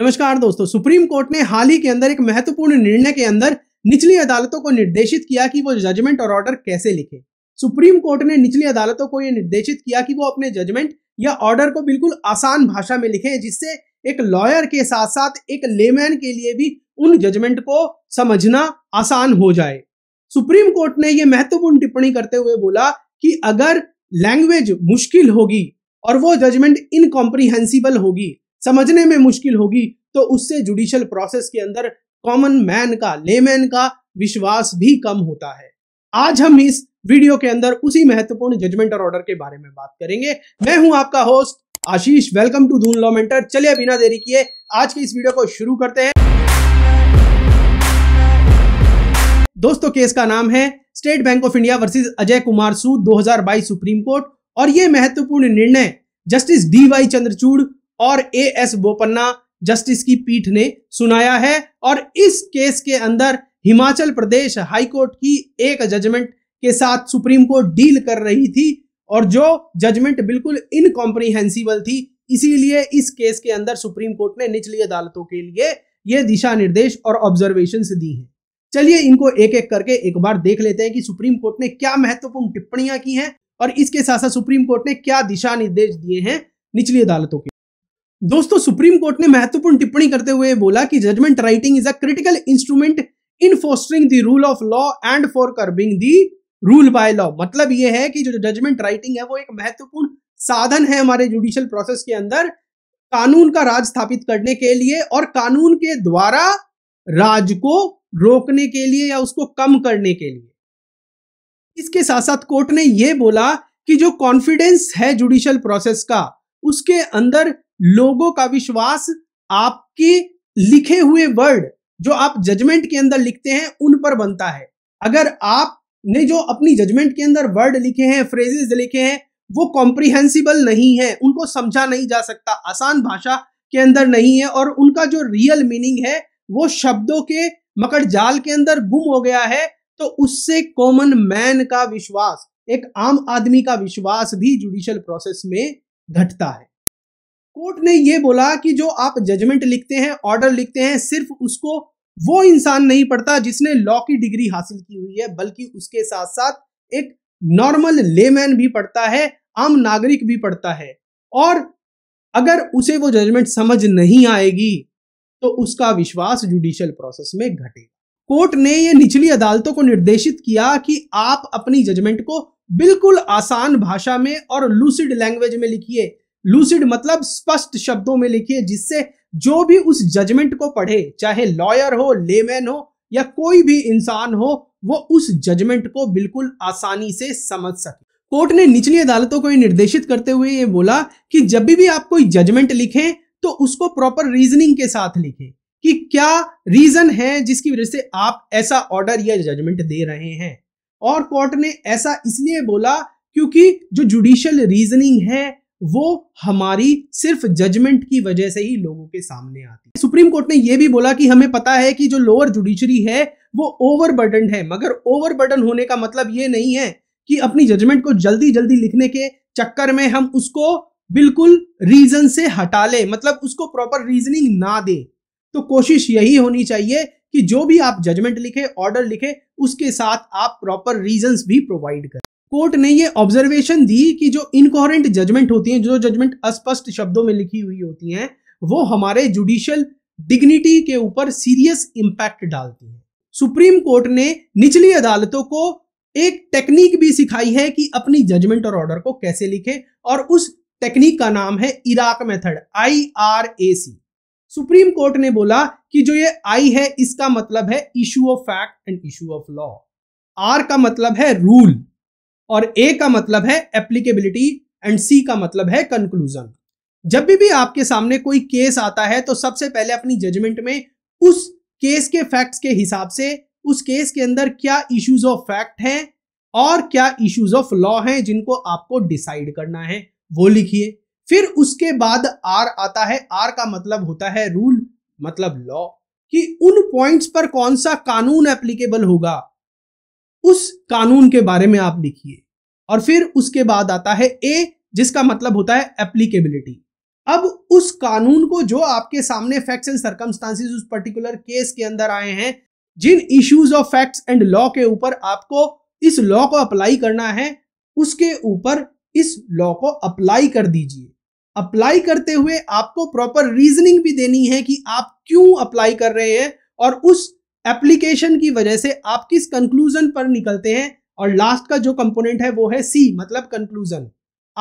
नमस्कार दोस्तों supreme Court ने हाल ही के अंदर एक महत्वपूर्ण निर्णय के अंदर निचली अदालतों को निर्देशित किया कि वो जजमेंट और ऑर्डर कैसे लिखे सुप्रीम कोर्ट ने निचली अदालतों को यह निर्देशित किया कि वो अपने जजमेंट या ऑर्डर को बिल्कुल आसान भाषा में लिखें जिससे एक लॉयर के साथ साथ एक लेमैन के लिए भी उन जजमेंट को समझना आसान हो जाए सुप्रीम कोर्ट ने यह महत्वपूर्ण टिप्पणी करते हुए बोला कि अगर लैंग्वेज मुश्किल होगी और वो जजमेंट इनकॉम्प्रीहेंसिबल होगी समझने में मुश्किल होगी तो उससे जुडिशल प्रोसेस के अंदर कॉमन मैन का लेमैन का विश्वास भी कम होता है आज हम इस वीडियो के अंदर उसी महत्वपूर्ण जजमेंट और ऑर्डर के बारे में बात करेंगे मैं हूं आपका होस्ट आशीष वेलकम टू धून लॉ मेंटर चलिए बिना देरी किए आज के इस वीडियो को शुरू करते हैं दोस्तों केस का नाम है State Bank of India versus Ajay Kumar Sood 2022 Supreme Court और यह महत्वपूर्ण निर्णय जस्टिस डी वाई चंद्रचूड़ और ए एस बोपन्ना जस्टिस की पीठ ने सुनाया है और इस केस के अंदर हिमाचल प्रदेश हाईकोर्ट की एक जजमेंट के साथ सुप्रीम कोर्ट डील कर रही थी और जो जजमेंट बिल्कुल इनकॉम्प्रीहेंसिबल थी इसीलिए इस केस के अंदर सुप्रीम कोर्ट ने निचली अदालतों के लिए ये दिशा निर्देश और ऑब्जर्वेशन दी हैं चलिए इनको एक एक करके एक बार देख लेते हैं कि सुप्रीम कोर्ट ने क्या महत्वपूर्ण टिप्पणियां की हैं और इसके साथ साथ सुप्रीम कोर्ट ने क्या दिशा निर्देश दिए हैं निचली अदालतों के दोस्तों सुप्रीम कोर्ट ने महत्वपूर्ण टिप्पणी करते हुए बोला कि judgment writing is a critical instrument in fostering the rule of law and for curbing the rule by law मतलब यह है कि जो जजमेंट राइटिंग है वो एक महत्वपूर्ण साधन है हमारे जुडिशियल प्रोसेस के अंदर कानून का राज स्थापित करने के लिए और कानून के द्वारा राज को रोकने के लिए या उसको कम करने के लिए इसके साथ साथ कोर्ट ने यह बोला कि जो कॉन्फिडेंस है जुडिशियल प्रोसेस का उसके अंदर लोगों का विश्वास आपके लिखे हुए वर्ड जो आप जजमेंट के अंदर लिखते हैं उन पर बनता है अगर आपने जो अपनी जजमेंट के अंदर वर्ड लिखे हैं फ्रेजेस लिखे हैं वो कॉम्प्रिहेंसिबल नहीं है उनको समझा नहीं जा सकता आसान भाषा के अंदर नहीं है और उनका जो रियल मीनिंग है वो शब्दों के मकर जाल के अंदर गुम हो गया है तो उससे कॉमन मैन का विश्वास एक आम आदमी का विश्वास भी जुडिशियल प्रोसेस में घटता है कोर्ट ने यह बोला कि जो आप जजमेंट लिखते हैं ऑर्डर लिखते हैं सिर्फ उसको वो इंसान नहीं पढ़ता जिसने लॉ की डिग्री हासिल की हुई है बल्कि उसके साथ साथ एक नॉर्मल लेमैन भी पढ़ता है आम नागरिक भी पढ़ता है और अगर उसे वो जजमेंट समझ नहीं आएगी तो उसका विश्वास जुडिशियल प्रोसेस में घटेगा कोर्ट ने ये निचली अदालतों को निर्देशित किया कि आप अपनी जजमेंट को बिल्कुल आसान भाषा में और लूसिड लैंग्वेज में लिखिए लूसिड मतलब स्पष्ट शब्दों में लिखिए जिससे जो भी उस जजमेंट को पढ़े चाहे लॉयर हो लेमैन हो या कोई भी इंसान हो वो उस जजमेंट को बिल्कुल आसानी से समझ सके कोर्ट ने निचली अदालतों को निर्देशित करते हुए ये बोला कि जब भी आप कोई जजमेंट लिखें तो उसको प्रॉपर रीजनिंग के साथ लिखें कि क्या रीजन है जिसकी वजह से आप ऐसा ऑर्डर या जजमेंट दे रहे हैं और कोर्ट ने ऐसा इसलिए बोला क्योंकि जो जुडिशियल रीजनिंग है वो हमारी सिर्फ जजमेंट की वजह से ही लोगों के सामने आती है सुप्रीम कोर्ट ने यह भी बोला कि हमें पता है कि जो लोअर जुडिशरी है वो ओवरबर्डन है मगर ओवरबर्डन होने का मतलब ये नहीं है कि अपनी जजमेंट को जल्दी जल्दी लिखने के चक्कर में हम उसको बिल्कुल रीजन से हटा ले मतलब उसको प्रॉपर रीजनिंग ना दे तो कोशिश यही होनी चाहिए कि जो भी आप जजमेंट लिखे ऑर्डर लिखे उसके साथ आप प्रॉपर रीजंस भी प्रोवाइड करें कोर्ट ने ये ऑब्जर्वेशन दी कि जो इनकोहरेंट जजमेंट होती हैं जो जजमेंट अस्पष्ट शब्दों में लिखी हुई होती हैं वो हमारे जुडिशियल डिग्निटी के ऊपर सीरियस इंपैक्ट डालती हैं सुप्रीम कोर्ट ने निचली अदालतों को एक टेक्निक भी सिखाई है कि अपनी जजमेंट और ऑर्डर को कैसे लिखे और उस टेक्निक का नाम है IRAC method I R A C Supreme Court ने बोला कि जो ये आई है इसका मतलब है issue of fact and issue of law R का मतलब है रूल और ए का मतलब है एप्लीकेबिलिटी एंड सी का मतलब है कंक्लूजन जब भी भी आपके सामने कोई केस आता है तो सबसे पहले अपनी जजमेंट में उस केस के फैक्ट्स के हिसाब से उस केस के अंदर क्या इश्यूज ऑफ फैक्ट हैं और क्या इश्यूज ऑफ लॉ हैं जिनको आपको डिसाइड करना है वो लिखिए फिर उसके बाद आर आता है आर का मतलब होता है रूल मतलब लॉ कि उन पॉइंट्स पर कौन सा कानून एप्लीकेबल होगा उस कानून के बारे में आप लिखिए और फिर उसके बाद आता है ए जिसका मतलब होता है एप्लीकेबिलिटी अब उस कानून को जो आपके सामने फैक्ट्स एंड सर्कमस्टांसिस उस पर्टिकुलर केस के अंदर आए हैं जिन issues of facts and law के ऊपर आपको इस लॉ को अप्लाई करना है उसके ऊपर इस लॉ को अप्लाई कर दीजिए अप्लाई करते हुए आपको प्रॉपर रीजनिंग भी देनी है कि आप क्यों अप्लाई कर रहे हैं और उस एप्लीकेशन की वजह से आप किस कंक्लूजन पर निकलते हैं और लास्ट का जो कंपोनेंट है वो है सी मतलब कंक्लूजन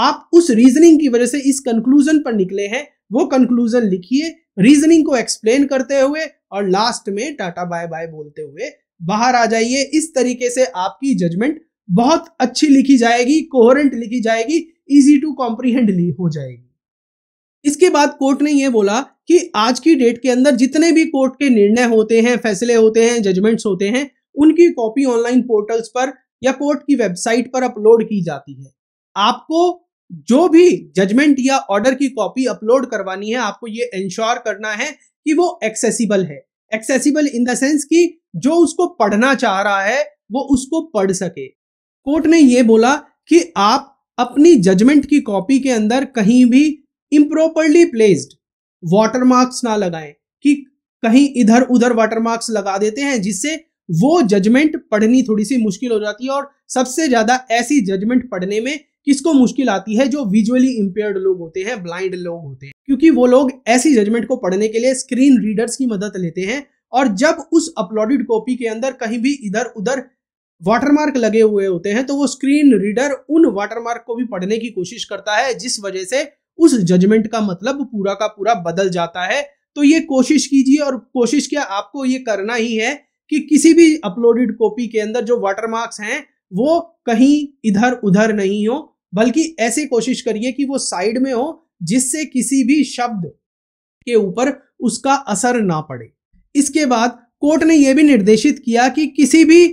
आप उस रीजनिंग की वजह से इस कंक्लूजन पर निकले हैं वो कंक्लूजन लिखिए रीजनिंग को एक्सप्लेन करते हुए और लास्ट में टाटा बाय बाय बोलते हुए बाहर आ जाइए इस तरीके से आपकी जजमेंट बहुत अच्छी लिखी जाएगी कोहरेंट लिखी जाएगी इजी टू कॉम्प्रीहेंड हो जाएगी इसके बाद कोर्ट ने यह बोला कि आज की डेट के अंदर जितने भी कोर्ट के निर्णय होते हैं फैसले होते हैं जजमेंट्स होते हैं उनकी कॉपी ऑनलाइन पोर्टल्स पर या कोर्ट की वेबसाइट पर अपलोड की जाती है आपको जो भी जजमेंट या ऑर्डर की कॉपी अपलोड करवानी है आपको ये इंश्योर करना है कि वो एक्सेसिबल है एक्सेसिबल इन द सेंस कि जो उसको पढ़ना चाह रहा है वो उसको पढ़ सके कोर्ट ने ये बोला कि आप अपनी जजमेंट की कॉपी के अंदर कहीं भी इम्प्रॉपरली प्लेस्ड मार्क्स ना लगाएं कि कहीं इधर उधर वाटर मार्क्स लगा देते हैं जिससे वो जजमेंट पढ़नी थोड़ी सी मुश्किल हो जाती है और सबसे ज्यादा ऐसी जजमेंट पढ़ने में किसको मुश्किल आती है जो विजुअली इंपेयर्ड लोग होते हैं ब्लाइंड लोग होते हैं क्योंकि वो लोग ऐसी जजमेंट को पढ़ने के लिए स्क्रीन रीडर्स की मदद लेते हैं और जब उस अपलोडेड कॉपी के अंदर कहीं भी इधर उधर वाटरमार्क लगे हुए होते हैं तो वो स्क्रीन रीडर उन वाटरमार्क को भी पढ़ने की कोशिश करता है जिस वजह से उस जजमेंट का मतलब पूरा का पूरा बदल जाता है तो ये कोशिश कीजिए और कोशिश क्या आपको ये करना ही है कि किसी भी अपलोडेड कॉपी के अंदर जो वाटर मार्क्स हैं वो कहीं इधर उधर नहीं हो बल्कि ऐसे कोशिश करिए कि वो साइड में हो जिससे किसी भी शब्द के ऊपर उसका असर ना पड़े इसके बाद कोर्ट ने यह भी निर्देशित किया कि किसी भी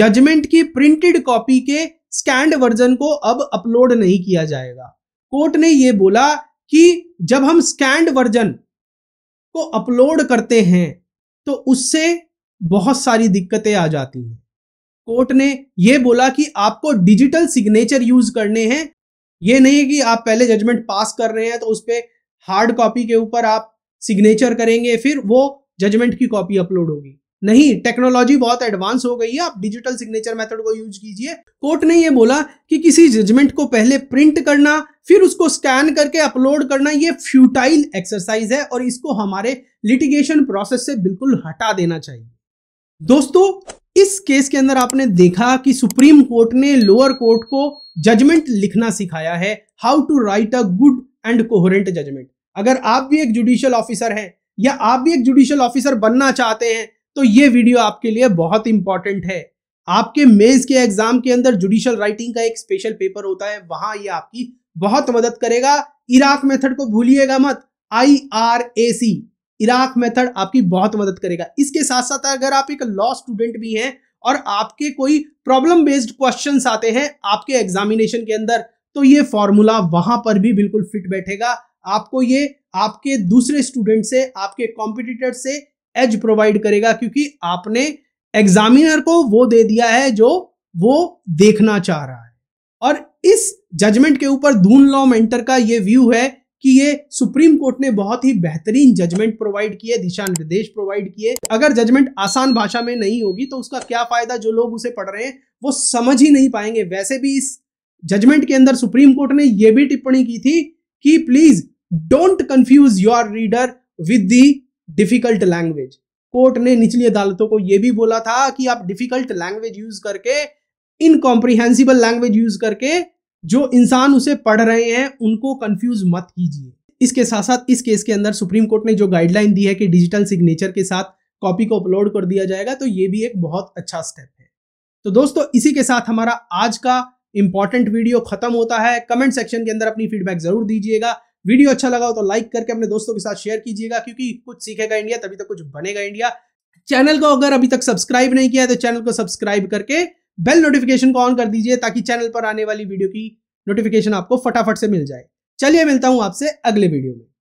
जजमेंट की प्रिंटेड कॉपी के स्कैंड वर्जन को अब अपलोड नहीं किया जाएगा कोर्ट ने यह बोला कि जब हम स्कैंड वर्जन को अपलोड करते हैं तो उससे बहुत सारी दिक्कतें आ जाती हैं कोर्ट ने यह बोला कि आपको डिजिटल सिग्नेचर यूज करने हैं ये नहीं है कि आप पहले जजमेंट पास कर रहे हैं तो उस पर हार्ड कॉपी के ऊपर आप सिग्नेचर करेंगे फिर वो जजमेंट की कॉपी अपलोड होगी नहीं टेक्नोलॉजी बहुत एडवांस हो गई है आप डिजिटल सिग्नेचर मेथड को यूज कीजिए कोर्ट ने यह बोला कि किसी जजमेंट को पहले प्रिंट करना फिर उसको स्कैन करके अपलोड करना ये फ्यूटाइल एक्सरसाइज है और इसको हमारे लिटिगेशन प्रोसेस से बिल्कुल हटा देना चाहिए दोस्तों इस केस के अंदर आपने देखा कि सुप्रीम कोर्ट ने लोअर कोर्ट को जजमेंट लिखना सिखाया है how to write a good and coherent judgment अगर आप भी एक जुडिशियल ऑफिसर हैं या आप भी एक जुडिशियल ऑफिसर बनना चाहते हैं तो ये वीडियो आपके लिए बहुत इंपॉर्टेंट है आपके मेंस के एग्जाम के अंदर जुडिशियल राइटिंग का एक स्पेशल पेपर होता है वहां ये आपकी बहुत मदद करेगा इराक मेथड को भूलिएगा मत I R A C IRAC method आपकी बहुत मदद करेगा इसके साथ साथ अगर आप एक लॉ स्टूडेंट भी हैं और आपके कोई प्रॉब्लम बेस्ड क्वेश्चंस आते हैं आपके एग्जामिनेशन के अंदर तो ये फॉर्मूला वहां पर भी बिल्कुल फिट बैठेगा आपको ये आपके दूसरे स्टूडेंट से आपके कॉम्पिटिटर से एज प्रोवाइड करेगा क्योंकि आपने एग्जामिनर को वो दे दिया है जो वो देखना चाह रहा है और इस जजमेंट के ऊपर दून लॉ मेंटर का ये व्यू है कि ये सुप्रीम कोर्ट ने बहुत ही बेहतरीन जजमेंट प्रोवाइड किए दिशा निर्देश प्रोवाइड किए अगर जजमेंट आसान भाषा में नहीं होगी तो उसका क्या फायदा जो लोग उसे पढ़ रहे हैं वो समझ ही नहीं पाएंगे वैसे भी इस जजमेंट के अंदर सुप्रीम कोर्ट ने यह भी टिप्पणी की थी कि please don't confuse your reader with the difficult language court ने निचली अदालतों को यह भी बोला था कि आप डिफिकल्ट लैंग्वेज यूज करके इनकॉम्प्रीहेंसिबल लैंग्वेज यूज करके जो इंसान उसे पढ़ रहे हैं उनको कंफ्यूज मत कीजिए इसके साथ साथ इस केस के अंदर सुप्रीम कोर्ट ने जो गाइडलाइन दी है कि डिजिटल सिग्नेचर के साथ कॉपी को अपलोड कर दिया जाएगा तो ये भी एक बहुत अच्छा स्टेप है तो दोस्तों इसी के साथ हमारा आज का इंपॉर्टेंट वीडियो खत्म होता है कमेंट सेक्शन के अंदर अपनी फीडबैक जरूर दीजिएगा वीडियो अच्छा लगा हो तो लाइक करके अपने दोस्तों के साथ शेयर कीजिएगा क्योंकि कुछ सीखेगा इंडिया तभी तो कुछ बनेगा इंडिया चैनल को अगर अभी तक सब्सक्राइब नहीं किया है तो चैनल को सब्सक्राइब करके बेल नोटिफिकेशन को ऑन कर दीजिए ताकि चैनल पर आने वाली वीडियो की नोटिफिकेशन आपको फटाफट से मिल जाए चलिए मिलता हूं आपसे अगले वीडियो में